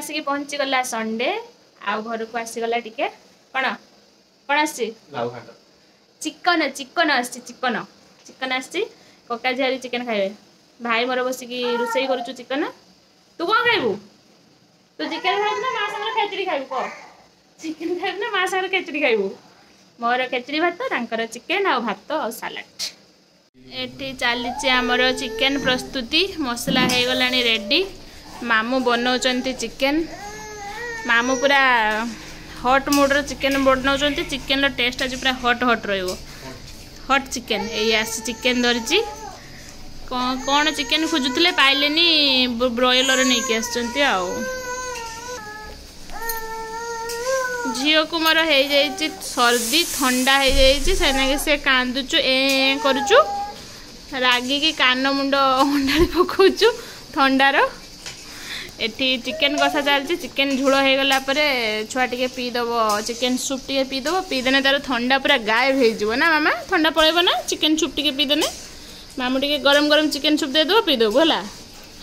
ଆସିକି ପହଞ୍ଚିଗଲା ସଣ୍ଡେ ଆଉ ଘରକୁ ଆସିଗଲା ଟିକେ କ'ଣ କ'ଣ ଆସିଛି ଚିକନ ଚିକନ ଆସିଛି ଚିକନ ଚିକନ ଆସିଛି କକା ଝିଆରୀ ଚିକେନ ଖାଇବେ ଭାଇ ମୋର ବସିକି ରୋଷେଇ କରୁଛୁ ଚିକେନ ତୁ କ'ଣ ଖାଇବୁ ତୁ ଚିକେନ ଖାଇବୁ ନା ମା ସାଙ୍ଗରେ ଖେଚୁଡ଼ି ଖାଇବୁ କହ ଚିକେନ ଖାଇବୁ ନା ମା ସାଙ୍ଗରେ ଖେଚୁଡ଼ି ଖାଇବୁ ମୋର ଖେଚୁଡ଼ି ଭାତ ତାଙ୍କର ଚିକେନ ଆଉ ଭାତ ଆଉ ସାଲାଡ଼ ଏଠି ଚାଲିଛି ଆମର ଚିକେନ ପ୍ରସ୍ତୁତି ମସଲା ହେଇଗଲାଣି ରେଡ଼ି ମାମୁଁ ବନାଉଛନ୍ତି ଚିକେନ୍ ମାମୁଁ ପୁରା ହଟ୍ ମୁଡ଼୍ର ଚିକେନ୍ ବନାଉଛନ୍ତି ଚିକେନ୍ର ଟେଷ୍ଟ ଆଜି ପୁରା ହଟ୍ ହଟ୍ ରହିବ ହଟ୍ ଚିକେନ୍ ଏଇ ଆସି ଚିକେନ୍ ଧରିଛି କ'ଣ କ'ଣ ଚିକେନ୍ ଖୋଜୁଥିଲେ ପାଇଲେନି ବ୍ରଏଲର୍ ନେଇକି ଆସିଛନ୍ତି ଆଉ ଝିଅକୁ ମୋର ହେଇଯାଇଛି ସର୍ଦି ଥଣ୍ଡା ହେଇଯାଇଛି ସେନାକି ସେ କାନ୍ଦୁଛୁ ଏ କରୁଛୁ ରାଗିକି କାନ ମୁଣ୍ଡ ଅଣ୍ଡାଳି ପକାଉଛୁ ଥଣ୍ଡାର এটি চিকেন কষা চালছে চিকেন ঝোল হয়ে গলা পরে ছুয়া টিকে পি দেব চিকেন সুপ টিকে পি দেব পি দেনে তার থন্ডা পুরা গায়েব হয়ে যাব না মামা থন্ডা পড়াইব না চিকেন সুপ টিকে পি দেনে মামু টিকে গরম গরম চিকেন সুপ দিয়ে দেব পি দেব হলা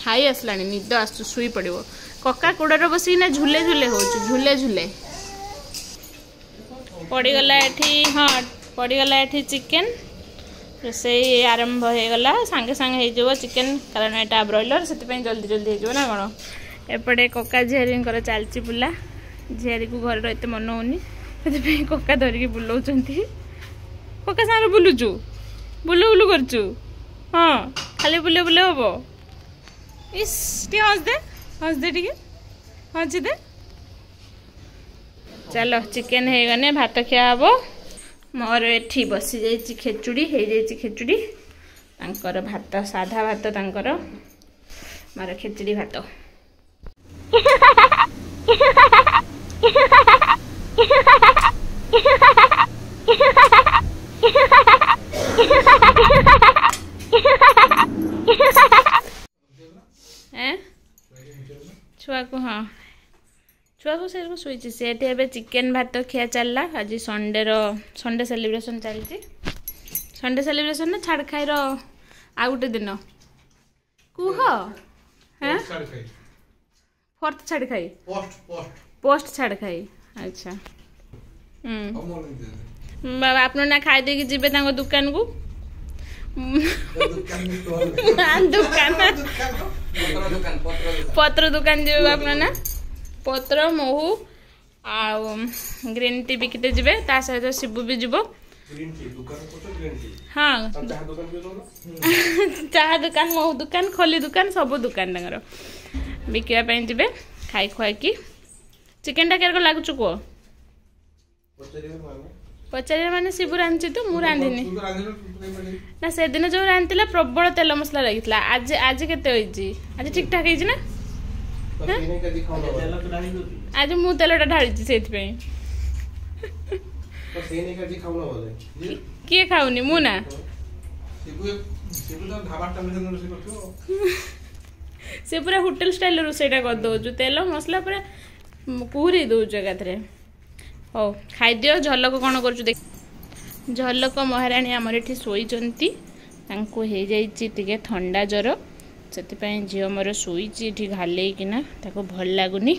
হাই আসলা নিদ আসছু শুই পড়ব ককা কোড়রে না ঝুলে ঝুলে হচ্ছে ঝুলে ঝুলে পড়িগলা এটি হ্যাঁ পড়িগলা এটি চিকেন আরম্ভ হয়ে ରୋଷେଇ ଆରମ୍ଭ ହୋଇଗଲା হয়ে যাব চিকেন কারণ এটা ଏଇଟା ବ୍ରଏଲର୍ জলদি জলদি হয়ে যাব না କ'ଣ ଏପଟେ କକା ଝିଆରୀଙ୍କର ଚାଲିଛି ବୁଲା ଝିଆରୀକୁ ଘରେ ଏତେ ମନ ହେଉନି ସେଥିପାଇଁ କକା ଧରିକି ବୁଲାଉଛନ୍ତି କକା ସାଙ୍ଗରେ ବୁଲୁଛୁ ବୁଲୁ ବୁଲୁ କରୁଛୁ ହଁ ଖାଲି ବୁଲେ ବୁଲେ ହବ ଇସ୍ ଟିକେ ହସ୍ଦେ ହସ୍ଦେ ଟିକେ ହଁ ଦେ ଚାଲ ଚିକେନ୍ ହେଇଗନେ ଭାତ ଖିଆ ହବ ମୋର ଏଠି ବସିଯାଇଛି ଖେଚୁଡ଼ି ହେଇଯାଇଛି ଖେଚୁଡ଼ି ତାଙ୍କର ଭାତ ସାଧା ଭାତ ତାଙ୍କର ମୋର ଖେଚୁଡ଼ି ଭାତ ଛୁଆକୁ ହଁ ଛୁଆକୁ ସେସବୁ ଶୋଇଛି ସେଠି ଏବେ ଚିକେନ୍ ଭାତ ଖିଆ ଚାଲିଲା ଆଜି ସଣ୍ଡେର ସଣ୍ଡେ ସେଲିବ୍ରେସନ୍ ଚାଲିଛି ସଣ୍ଡେ ସେଲିବ୍ରେସନ୍ରେ ଛାଡ଼ଖାଇର ଆଉ ଗୋଟେ ଦିନ କୁହ ହଁ কত ছাড় খাই পোস্ট ছাড় খাই আচ্ছা হুম আপনার না খাই দিয়ে যাবে তাঙ্ক দোকানকু দোকান পত্র দোকান যাবে আপনার না পত্র মহু ଆଉ ଗ୍ରୀନ୍ ଟି ବିକିତେ ଯିବେ ତା ସହିତ ଶିବୁ ବି ଯିବ ହଁ ଚାହା ଦୋକାନ ମହୁ ଦୋକାନ ଖଲି ଦୋକାନ ସବୁ ଦୋକାନ ତାଙ୍କର ବିକିବା ପାଇଁ ଯିବେ ଖାଇ ଖୁଆଇକି ଚିକେନଟା କେରକ ଲାଗୁଛୁ କୁହ ପଚାରିବା ମାନେ ଶିବୁ ରାନ୍ଧିଛି ତ ମୁଁ ରାନ୍ଧିନି ନା ସେଦିନ ଯେଉଁ ରାନ୍ଧିଥିଲା ପ୍ରବଳ ତେଲ ମସଲା ଲାଗିଥିଲା ଆଜି ଆଜି କେତେ ହେଇଛି ଆଜି ଠିକଠାକ ହେଇଛି ନା ଆଜି ମୁଁ ତେଲଟା ଢାଳିଛି ସେଇଥିପାଇଁ କିଏ ଖାଉନି ମୁଁ ନା ସେ ପୁରା ହୋଟେଲ ଷ୍ଟାଇଲ୍ର ରୋଷେଇଟା କରିଦେଉଛୁ ତେଲ ମସଲା ପୁରା ପୁରେଇ ଦେଉଛୁ ଏକାଥରେ ହଉ ଖାଇଦିଅ ଝଲକ କ'ଣ କରୁଛୁ ଦେଖ ଝଲକ ମହାରାଣୀ ଆମର ଏଠି ଶୋଇଛନ୍ତି ତାଙ୍କୁ ହେଇଯାଇଛି ଟିକେ ଥଣ୍ଡା ଜ୍ୱର ସେଥିପାଇଁ ଝିଅ ମୋର ଶୋଇଛି ଏଠି ଘାଲେଇକିନା ତାକୁ ଭଲ ଲାଗୁନି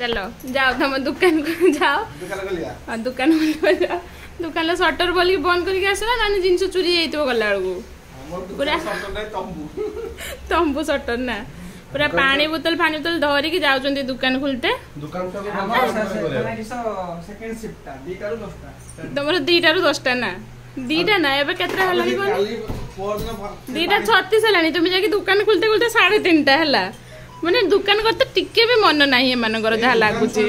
ଚାଲ ଯାଅ ତମ ଦୋକାନକୁ ଯାଅ ଦୋକାନ ଖୋଲିବା ଯାଅ ଦୋକାନର ସଟର ବୋଲିକି ବନ୍ଦ କରିକି ଆସିବା ନହେଲେ ଜିନିଷ ଚୋରି ହେଇଥିବ ଗଲାବେଳକୁ ପୁରା ତମ୍ବୁ ସଟନ ନା ପୁରା ପାଣି ବୋତଲ ପାଣି ବୋତଲ ଧରିକି ଯାଉଛନ୍ତି ଦୋକାନ ଖୋଲିତେ ତମର ଦିଟାରୁ ଦଶଟା ନା ଦିଟା ନା ଏବେ କେତେଟା ହେଲାଣି ଦିଟା ଛତିଶ ହେଲାଣି তুমি ଯାଇକି দোকান খুলতে খুলতে সাড়ে তিনটা হেলা মানে দোকান করতে টিকে বি মন নাই এମାନଙ୍କର ଯାହା ଲାଗୁଛି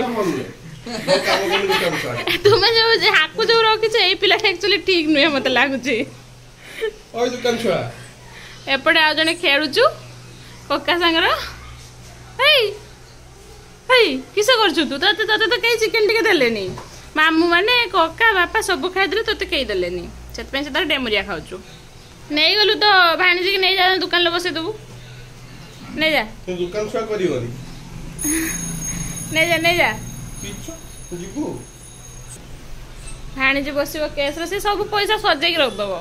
তুমি ଯୋଉ ହାକୁ ଯୋଉ ରଖିଛ ଏଇ ପିଲାଟା ଆକ୍ଚୁଆଲି ଠିକ ନୁହେଁ ମତେ ଲାଗୁଛି ওই দোকান ছুয়া এপটে আর জনে খেলুছু ককা সাঙ্গর হেই হেই কিস করছু তু তোতে তোতে তো কেই চিকেন টিকে দেলেনি মামু মানে ককা বাপা সবু খাইদেলে তোতে ସେଥିପାଇଁ ସେ ତାର ଡେମୁରିଆ ଖାଉଛୁ ନେଇଗଲୁ ତ ଭାଣିଜିକି ନେଇଯା ଦୋକାନରେ ବସେଇଦେବୁ ନେଇଯା ଦୋକାନ ଛୁଆ କରିବନି ନେଇଯା ନେଇଯା ଭାଣିଜୀ ବସିବ କେସ୍ରେ ସେ ସବୁ ପଇସା ସଜେଇକି ରଖିଦେବ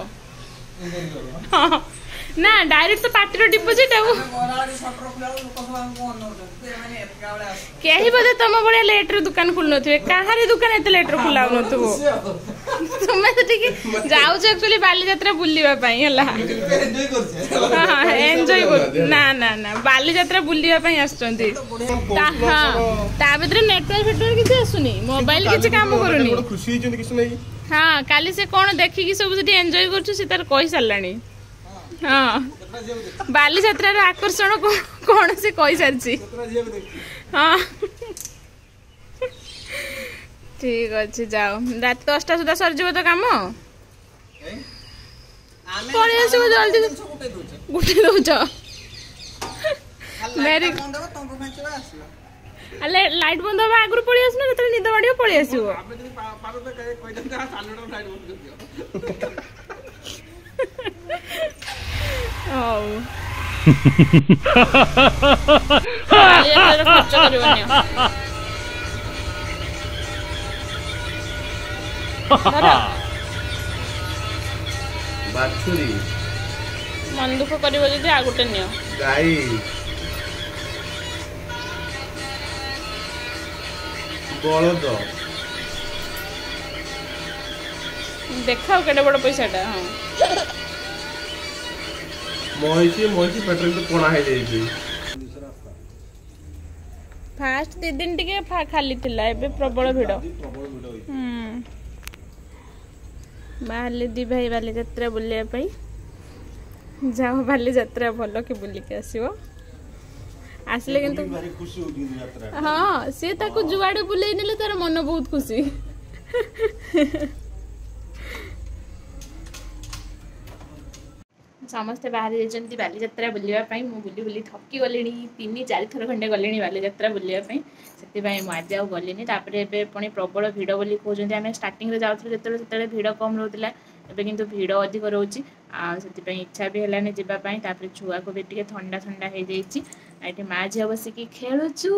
ନା ଡାଇରେକ୍ଟ ତ ପାଟିର ଡିପୋଜିଟ୍ ଆଉ କେହି ବୋଧେ ତମ ଭଳିଆ ଲେଟ୍ରେ ଦୋକାନ ଖୋଲୁନଥିବେ କାହାରି ଦୋକାନ ଏତେ ଲେଟ୍ରେ ଖୋଲା ହଉନଥିବ ତୁମେ ସେଠିକି ଯାଉଛ ଆକ୍ଚୁଆଲି ବାଲିଯାତ୍ରା ବୁଲିବା ପାଇଁ ହେଲା ଏନ୍ଜୟ କରୁ ନା ନା ନା ବାଲିଯାତ୍ରା ବୁଲିବା ପାଇଁ ଆସୁଛନ୍ତି ତା ଭିତରେ ନେଟୱାର୍କ ଫେଟୱାର୍କ କିଛି ଆସୁନି ମୋବାଇଲ କିଛି କାମ କରୁନି ଖୁସି ହେଇଛନ୍ତି କିଛି ନାହିଁ ହଁ କାଲି ସେ କ'ଣ ଦେଖିକି ସବୁ ସେଠି ଏନ୍ଜୟ କରୁଛୁ ସେ ତାର କହିସାରିଲାଣି ହଁ ବାଲିଯାତ୍ରାର ଆକର୍ଷଣ କ'ଣ ସେ କହିସାରିଛି ହଁ ଠିକ ଅଛି ଯାଅ ରାତି ଦଶଟା ସୁଦ୍ଧା ସରିଯିବ ତ କାମ ପଳେଇ ଆସିବ ଜଲ୍ଦି ଗୋଟେ ଦଉଛ ମେରି ହେଲେ ଲାଇଟ୍ ବନ୍ଦ ହବା ଆଗରୁ ପଳେଇ ଆସୁନ ଯେତେବେଳେ ନିଦ ମାଡ଼ିବ ପଳେଇ ଆସିବ ହଉ ମନ ଦୁଃଖ କରିବ ଯଦି ଆଉ ଗୋଟେ ନିଅ ଗାଈ বলদ দেখাও কেটে বড় পয়সাটা হ্যাঁ মহিষি মহিষি পেট্রোল তো কোনা হয়ে যাইছি ফার্স্ট দুই দিন টিকে খালি থিলা এবে প্রবল ভিড় হুম বাহারলে দুই ভাই বালিযাত্রা বুলিয়া পাই যাও বালিযাত্রা ভালো কি বুলিকি আসিব আসলে কিন্তু হ্যাঁ সে তাকে যুয়াড়ে বুলাই নেলে তার মন বহুত খুশি ସମସ୍ତେ ବାହାରି ଯାଇଛନ୍ତି ବାଲିଯାତ୍ରା ବୁଲିବା ପାଇଁ ମୁଁ ବୁଲି ବୁଲି ଥକି ଗଲିଣି ତିନି ଚାରିଥର ଖଣ୍ଡେ ଗଲିଣି ବାଲିଯାତ୍ରା ବୁଲିବା ପାଇଁ ସେଥିପାଇଁ ମୁଁ ଆଜି ଆଉ ଗଲିନି ତାପରେ ଏବେ ପୁଣି ପ୍ରବଳ ଭିଡ଼ ବୋଲି କହୁଛନ୍ତି ଆମେ ଷ୍ଟାର୍ଟିଂରେ ଯାଉଥିଲୁ ଯେତେବେଳେ ସେତେବେଳେ ଭିଡ଼ କମ୍ ରହୁଥିଲା ଏବେ କିନ୍ତୁ ଭିଡ଼ ଅଧିକ ରହୁଛି ଆଉ ସେଥିପାଇଁ ଇଚ୍ଛା ବି ହେଲାନି ଯିବା ପାଇଁ ତାପରେ ଛୁଆକୁ ବି ଟିକେ ଥଣ୍ଡା ଥଣ୍ଡା ହେଇଯାଇଛି ଏଠି ମା ଝିଅ ବସିକି ଖେଳୁଛୁ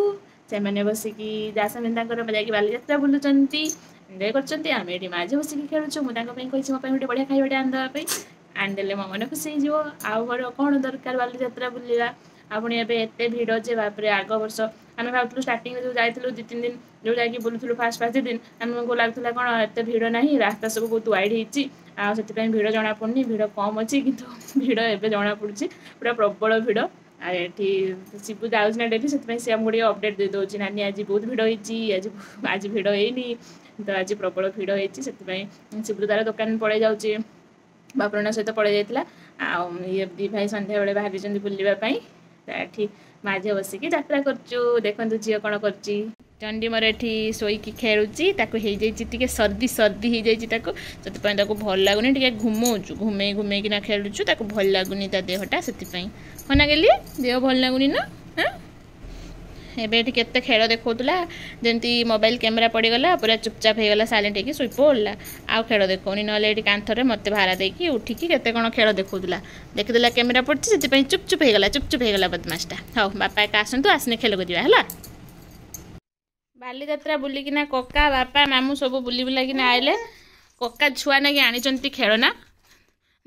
ସେମାନେ ବସିକି ସେମାନେ ତାଙ୍କର ଯାଇକି ବାଲିଯାତ୍ରା ବୁଲୁଛନ୍ତି ଏନ୍ଜୟ କରୁଛନ୍ତି ଆମେ ଏଠି ମା ଝିଅ ବସିକି ଖେଳୁଛୁ ମୁଁ ତାଙ୍କ ପାଇଁ କହିଛି ମୋ ପାଇଁ ଗୋଟେ ବଢ଼ିଆ ଖାଇବାଟେ ଆଣିଦେବା ପାଇଁ ଆଣିଦେଲେ ମୋ ମନ ଖୁସି ହେଇଯିବ ଆଉ ମୋର କ'ଣ ଦରକାର ବାଲିଯାତ୍ରା ବୁଲିବା ଆଉ ପୁଣି ଏବେ ଏତେ ଭିଡ଼ ଯେ ବାପରେ ଆଗ ବର୍ଷ ଆମେ ଭାବୁଥିଲୁ ଷ୍ଟାର୍ଟିଂରେ ଯେଉଁ ଯାଇଥିଲୁ ଦୁଇ ତିନି ଦିନ ଯେଉଁ ଯାଇକି ବୁଲୁଥିଲୁ ଫାଷ୍ଟ ଫାଷ୍ଟ ଦୁଇ ଦିନ ଆମକୁ ଲାଗୁଥିଲା କ'ଣ ଏତେ ଭିଡ଼ ନାହିଁ ରାସ୍ତା ସବୁ ବହୁତ ୱାଇଡ଼ ହେଇଛି ଆଉ ସେଥିପାଇଁ ଭିଡ଼ ଜଣାପଡ଼ୁନି ଭିଡ଼ କମ୍ ଅଛି କିନ୍ତୁ ଭିଡ଼ ଏବେ ଜଣାପଡ଼ୁଛି ପୁରା ପ୍ରବଳ ଭିଡ଼ ଏଠି ଶିବୁ ଯାଉଛି ନା ଡେଲି ସେଥିପାଇଁ ସେ ଆମକୁ ଟିକେ ଅପଡ଼େଟ୍ ଦେଇ ଦେଉଛି ନାନୀ ଆଜି ବହୁତ ଭିଡ଼ ହେଇଛି ଆଜି ଆଜି ଭିଡ଼ ହେଇନି ତ ଆଜି ପ୍ରବଳ ଭିଡ଼ ହେଇଛି ସେଥିପାଇଁ ଶିବୁ ତାର ଦୋକାନ ପଳେଇ ଯାଉଛି ବାପରଣ ସହିତ ପଳେଇ ଯାଇଥିଲା ଆଉ ଇଏ ଦୁଇ ଭାଇ ସନ୍ଧ୍ୟାବେଳେ ବାହାରିଛନ୍ତି ବୁଲିବା ପାଇଁ ଏଠି ମା ଝିଅ ବସିକି ଯାତ୍ରା କରୁଛୁ ଦେଖନ୍ତୁ ଝିଅ କ'ଣ କରୁଛି ଚଣ୍ଡିମର ଏଠି ଶୋଇକି ଖେଳୁଛି ତାକୁ ହେଇଯାଇଛି ଟିକେ ସର୍ଦି ସର୍ଦି ହେଇଯାଇଛି ତାକୁ ସେଥିପାଇଁ ତାକୁ ଭଲ ଲାଗୁନି ଟିକେ ଘୁମଉଛୁ ଘୁମେଇ ଘୁମେଇକିନା ଖେଳୁଛୁ ତାକୁ ଭଲ ଲାଗୁନି ତା ଦେହଟା ସେଥିପାଇଁ ହଁ ନା ଗେଲି ଦେହ ଭଲ ଲାଗୁନି ନା ଏବେ ଏଠି କେତେ ଖେଳ ଦେଖାଉଥିଲା ଯେମିତି ମୋବାଇଲ କ୍ୟାମେରା ପଡ଼ିଗଲା ପୁରା ଚୁପଚାପ ହେଇଗଲା ସାଇଲେଣ୍ଟ ହେଇକି ଶୋଇ ପଡ଼ିଲା ଆଉ ଖେଳ ଦେଖାଉନି ନହେଲେ ଏଠି କାନ୍ଥରେ ମୋତେ ଭାରା ଦେଇକି ଉଠିକି କେତେ କ'ଣ ଖେଳ ଦେଖାଉଥିଲା ଦେଖିଦେଲା କ୍ୟାମେରା ପଡ଼ିଛି ସେଥିପାଇଁ ଚୁପଚୁପ ହେଇଗଲା ଚୁପଚୁପ ହେଇଗଲା ବଦମାସଟା ହଉ ବାପା ଏକା ଆସନ୍ତୁ ଆସିନେ ଖେଳ କରିବା ହେଲା ବାଲିଯାତ୍ରା ବୁଲିକିନା କକା ବାପା ମାମୁଁ ସବୁ ବୁଲି ବୁଲାକିନା ଆଇଲେ କକା ଛୁଆ ନାଗି ଆଣିଛନ୍ତି ଖେଳନା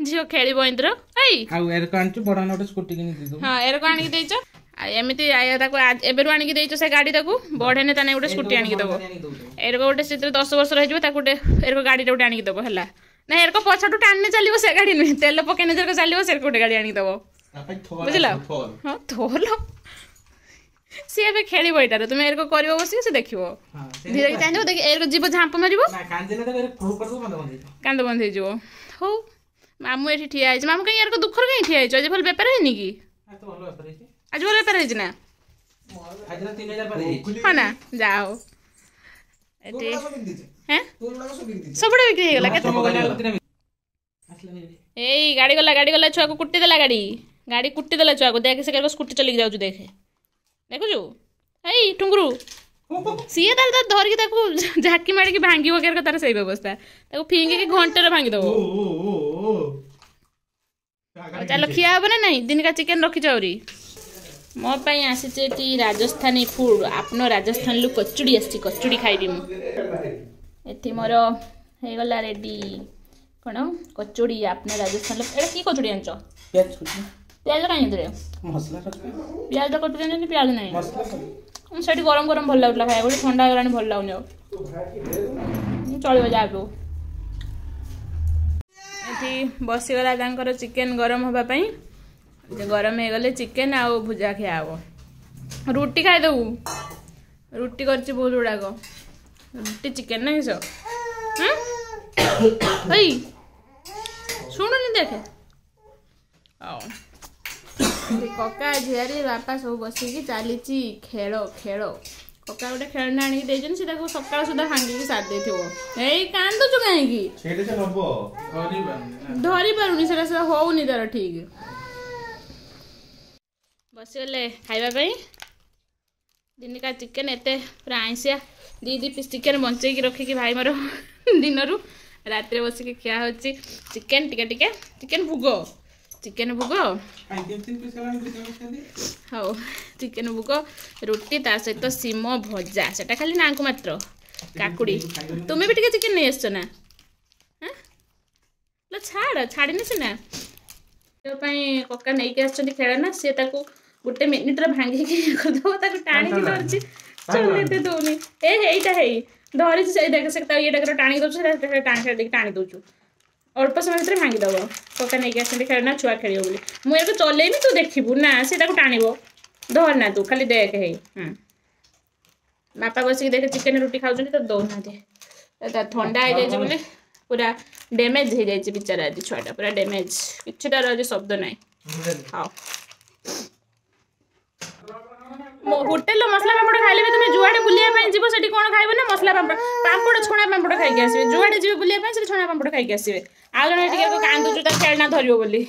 ଝିଅ ଖେଳିବ ଇନ୍ଦ୍ର ଏଇ ହଁ ଏରକ ଆଣିକି ଦେଇଛ ଏମିତି ତାକୁ ଏବେରୁ ଆଣିକି ଦେଇଛ ସେ ଗାଡ଼ି ତାକୁ ବଢ଼େନେ ତା ନାଇଁ ଗୋଟେ ସ୍କୁଟି ଆଣିକି ଦେବ ଏରକ ଗୋଟେ ସେଥିରେ ଦଶ ବର୍ଷ ରହିଯିବ ତାକୁ ଗୋଟେ ଏରକ ଗାଡ଼ିଟା ଗୋଟେ ଆଣିକି ଦେବ ହେଲା ନାଇଁ ଏରକ ପଛଠୁ ଟାଣିନେ ଚାଲିବ ସେ ଗାଡ଼ି ନୁହେଁ ତେଲ ପକେଇନେ ଯେରକ ଚାଲିବ ସେରକ ଗୋଟେ ଗାଡ଼ି ଆଣିକି ଦେବ ବୁଝିଲ ହଁ ଥୋଲ সে এবে খেলিব এটারে তুমি এরকম করিব বসি সে দেখিব ধীরে কি চাইব দেখি এরকম জীব ঝাঁপ মারিব কান্দ বন্ধ হয়ে যাব হো মামু এটি ঠিয়া হয়েছে মামু কাই এরকম দুঃখর কাই ঠিয়া হয়েছে আজ ভাল ব্যাপার হয়নি কি আজ ভাল ব্যাপার হয়েছে না হ্যাঁ না যা হো এটি হ্যাঁ সবুটা বিক্রি হয়ে গেল কেতে এই গাড়ি গলা গাড়ি গলা ছুয়াকে কুটি দেলা গাড়ি গাড়ি কুটি দেলা ছুয়াকে দেখে সে কেরকম স্কুটি চলিকি যাচ্ছু দেখে ଦେଖୁଛୁ ଏଇ ଟୁଙ୍ଗୁରୁ ସିଏ ତାହେଲେ ତାର ଧରିକି ତାକୁ ଝାକି ମାଡ଼ିକି ଭାଙ୍ଗିବ କେରକ ତାର ସେଇ ବ୍ୟବସ୍ଥା ତାକୁ ଫିଙ୍ଗିକି ଘଣ୍ଟାରେ ଭାଙ୍ଗିଦେବ ଚାଲ ଖିଆ ହବ ନା ନାହିଁ ଦିନିକା ଚିକେନ୍ ରଖିଛ ଆହୁରି ମୋ ପାଇଁ ଆସିଛି ଏଠି ରାଜସ୍ଥାନୀ ଫୁଡ୍ ଆପଣ ରାଜସ୍ଥାନରୁ କଚୁଡ଼ି ଆସିଛି କଚୁଡ଼ି ଖାଇବି ମୁଁ ଏଠି ମୋର ହେଇଗଲା ରେଡ଼ି କ'ଣ କଚୁଡ଼ି ଆପଣ ରାଜସ୍ଥାନରୁ ଏଇଟା କି କଚୁଡ଼ି ଆଣିଛ ପିଆଜ କାହିଁ ଏଥିରେ ପିଆଜ କଟୁଛନ୍ତି ପିଆଜ ନାହିଁ ମୁଁ ସେଠି ଗରମ ଗରମ ଭଲ ଲାଗୁଥିଲା ଖାଇବା ଗୋଟେ ଥଣ୍ଡା ହେଇଗଲାଣି ଭଲ ଲାଗୁନି ଆଉ ଚଳିବ ଯାହା ବି ଏଠି ବସିଗଲା ତାଙ୍କର ଚିକେନ୍ ଗରମ ହେବା ପାଇଁ ଗରମ ହେଇଗଲେ ଚିକେନ୍ ଆଉ ଭୁଜା ଖିଆ ହେବ ରୁଟି ଖାଇଦେବୁ ରୁଟି କରିଛି ବହୁତ ଗୁଡ଼ାକ ରୁଟି ଚିକେନ୍ ନାହିଁ ସ ହେଇ ଶୁଣୁନି ଦେଖେ ହଉ କକା ଝିଆରୀ ବାପା ସବୁ ବସିକି ଚାଲିଛି ଖେଳ ଖେଳ କକା ଗୋଟେ ଖେଳନା ଆଣିକି ଦେଇଛନ୍ତି ସେ ତାକୁ ସକାଳ ସୁଦ୍ଧା ଭାଙ୍ଗିକି ସାରି ଦେଇଥିବ ଏଇ କାନ୍ଦୁଛୁ କାହିଁକି ଧରି ପାରୁନି ସେଟା ସେଟା ହଉନି ତାର ଠିକ ବସିଗଲେ ଖାଇବା ପାଇଁ ଦିନିକା ଚିକେନ୍ ଏତେ ପୁରା ଆଇଁଷିଆ ଦୁଇ ଦୁଇ ପିସ୍ ଚିକେନ୍ ବଞ୍ଚେଇକି ରଖିକି ଭାଇ ମୋର ଦିନରୁ ରାତିରେ ବସିକି ଖିଆ ହେଉଛି ଚିକେନ୍ ଟିକେ ଟିକେ ଚିକେନ୍ ଭୁଗ चिकेन भोग हाँ चिकेन भोग रुटी तहत सीम भजा से खाली ना को मात्र काकुड़ी तुम्हें भी टे चिकेन नहीं आस छाड़ छाड़ी सीना कका नहीं आस खेलना सी गोटे मिनिट्र भांगिकोनी एटा है धरी से टाणी दूसरे टाणी दूचु अल्प समय भाई मांगीद पका नहीं खेल ना छुआ खेल बोली मुझे चल तू देखु ना सी टाणी धर ना तू खाली देख है बापा बसिक देख चिकेन रुटी खाऊ तो दौना थंडा हो जाए पूरा डैमेज हो जाए बिचारा आज छुआटा पूरा डैमेज कि शब्द ना हाँ হোটেল মশলা পাম্পড় খাইলে ବି তুমি ଯୁଆଡ଼େ ବୁଲିବା ପାଇଁ ଯିବ ସେଠି କ'ଣ ଖାଇବ ନା ମସଲା ପାମ୍ପଡ଼ ପାମ୍ପଡ଼ ଛଣା ପାମ୍ପଡ଼ ଖାଇକି ଆସିବେ ଯୁଆଡ଼େ ଯିବେ ବୁଲିବା ପାଇଁ ସେଠି ଛଣା ପାମ୍ପଡ଼ ଖାଇକି ଆସିବେ ଆଉ ଜଣେ ଟିକେ କାନ୍ଦୁଛୁ ତା ଖେଳନା ଧରିବ ବୋଲି